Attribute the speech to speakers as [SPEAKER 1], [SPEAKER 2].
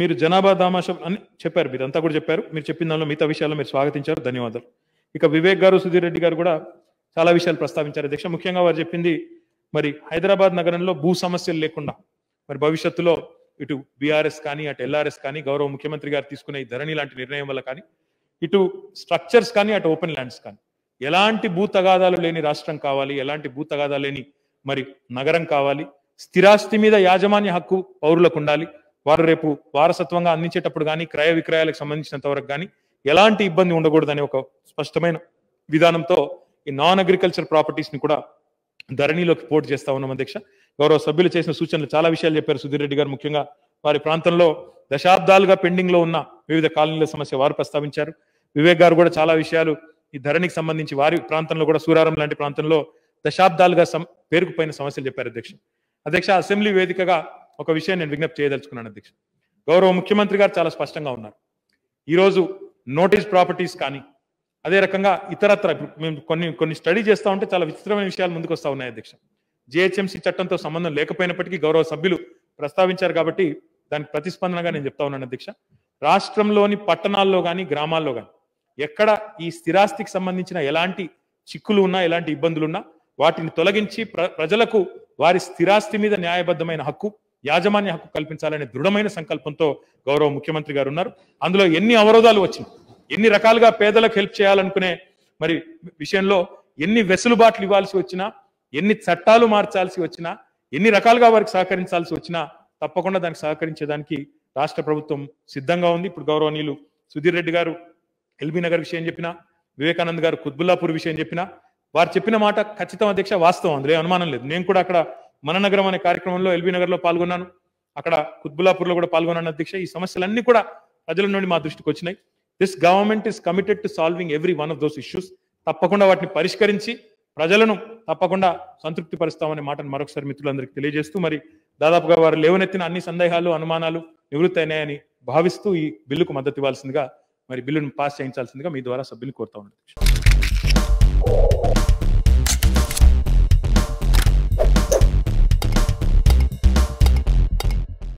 [SPEAKER 1] మీరు జనాభా దామాషం అని చెప్పారు మీరు అంతా కూడా చెప్పారు మీరు చెప్పిన దానిలో మిగతా విషయాల్లో మీరు స్వాగతించారు ధన్యవాదాలు ఇక వివేక్ గారు సుధీర్ రెడ్డి గారు కూడా చాలా విషయాలు ప్రస్తావించారు అధ్యక్ష ముఖ్యంగా వారు చెప్పింది మరి హైదరాబాద్ నగరంలో భూ సమస్యలు లేకుండా మరి భవిష్యత్తులో ఇటు బీఆర్ఎస్ కానీ అటు ఎల్ఆర్ఎస్ కానీ గౌరవ ముఖ్యమంత్రి గారు తీసుకునే ఈ ధరణి లాంటి నిర్ణయం వల్ల కానీ ఇటు స్ట్రక్చర్స్ కానీ అటు ఓపెన్ ల్యాండ్స్ కానీ ఎలాంటి భూ తగాదాలు లేని రాష్ట్రం కావాలి ఎలాంటి భూ తగాదాలు లేని మరి నగరం కావాలి స్థిరాస్తి మీద యాజమాన్య హక్కు పౌరులకు ఉండాలి వారు రేపు వారసత్వంగా అందించేటప్పుడు కానీ క్రయ విక్రయాలకు సంబంధించినంత వరకు కానీ ఎలాంటి ఇబ్బంది ఉండకూడదని ఒక స్పష్టమైన విధానంతో ఈ నాన్ అగ్రికల్చర్ ప్రాపర్టీస్ ని కూడా ధరణిలోకి పోటీ చేస్తా ఉన్నాం అధ్యక్ష గౌరవ సభ్యులు చేసిన సూచనలు చాలా విషయాలు చెప్పారు సుధీర్ రెడ్డి గారు ముఖ్యంగా వారి ప్రాంతంలో దశాబ్దాలుగా పెండింగ్ లో ఉన్న వివిధ కాలనీల సమస్య వారు ప్రస్తావించారు వివేక్ గారు కూడా చాలా విషయాలు ఈ ధరణికి సంబంధించి వారి ప్రాంతంలో కూడా సూరారం లాంటి ప్రాంతంలో దశాబ్దాలుగా పేరుకుపోయిన సమస్యలు చెప్పారు అధ్యక్ష అధ్యక్ష అసెంబ్లీ వేదికగా ఒక విషయం నేను విజ్ఞప్తి చేయదలుచుకున్నాను అధ్యక్ష గౌరవ ముఖ్యమంత్రి గారు చాలా స్పష్టంగా ఉన్నారు ఈరోజు నోటీస్ ప్రాపర్టీస్ కానీ అదే రకంగా ఇతరత్ర మేము కొన్ని కొన్ని స్టడీ చేస్తూ ఉంటే చాలా విచిత్రమైన విషయాలు ముందుకు వస్తూ ఉన్నాయి అధ్యక్ష జిహెచ్ఎంసీ చట్టంతో సంబంధం లేకపోయినప్పటికీ గౌరవ సభ్యులు ప్రస్తావించారు కాబట్టి దానికి ప్రతిస్పందనగా నేను చెప్తా ఉన్నాను అధ్యక్ష రాష్ట్రంలోని పట్టణాల్లో కానీ గ్రామాల్లో కానీ ఎక్కడ ఈ స్థిరాస్తికి సంబంధించిన ఎలాంటి చిక్కులు ఉన్నా ఎలాంటి ఇబ్బందులున్నా వాటిని తొలగించి ప్రజలకు వారి స్థిరాస్తి మీద న్యాయబద్ధమైన హక్కు యాజమాన్య హక్కు కల్పించాలనే దృఢమైన సంకల్పంతో గౌరవ ముఖ్యమంత్రి గారు ఉన్నారు అందులో ఎన్ని అవరోధాలు వచ్చినాయి ఎన్ని రకాలుగా పేదలకు హెల్ప్ చేయాలనుకునే మరి విషయంలో ఎన్ని వెసులుబాట్లు ఇవ్వాల్సి వచ్చినా ఎన్ని చట్టాలు మార్చాల్సి వచ్చినా ఎన్ని రకాలుగా వారికి సహకరించాల్సి వచ్చినా తప్పకుండా దానికి సహకరించేదానికి రాష్ట్ర ప్రభుత్వం సిద్ధంగా ఉంది ఇప్పుడు గౌరవనీయులు సుధీర్ రెడ్డి గారు ఎల్బీ నగర్ విషయం చెప్పినా వివేకానంద్ గారు కుత్బుల్లాపూర్ విషయం చెప్పినా వారు చెప్పిన మాట ఖచ్చితం అధ్యక్ష వాస్తవం అందులో అనుమానం లేదు నేను కూడా అక్కడ మన నగరం అనే కార్యక్రమంలో ఎల్బీ నగర్లో పాల్గొన్నాను అక్కడ కుత్బులాపూర్లో కూడా పాల్గొన్నాను అధ్యక్ష ఈ సమస్యలన్నీ కూడా ప్రజల నుండి మా దృష్టికి వచ్చినాయి this government is committed to solving every one of those issues తప్పకుండా వాటిని పరిష్కరించి ప్రజలను తప్పకుండా సంతృప్తి పరుస్తామనే మాటను మరొకసారి మిత్రులందరికీ తెలియజేస్తూ మరి దాదాపుగా వారు లేవనెత్తిన అన్ని సందేహాలు అనుమానాలు నివృత్తి అయినాయని భావిస్తూ ఈ బిల్లుకు మద్దతు ఇవ్వాల్సిందిగా మరి బిల్లును పాస్ చేయించాల్సిందిగా మీ ద్వారా సభ్యులు కోరుతా ఉన్నాను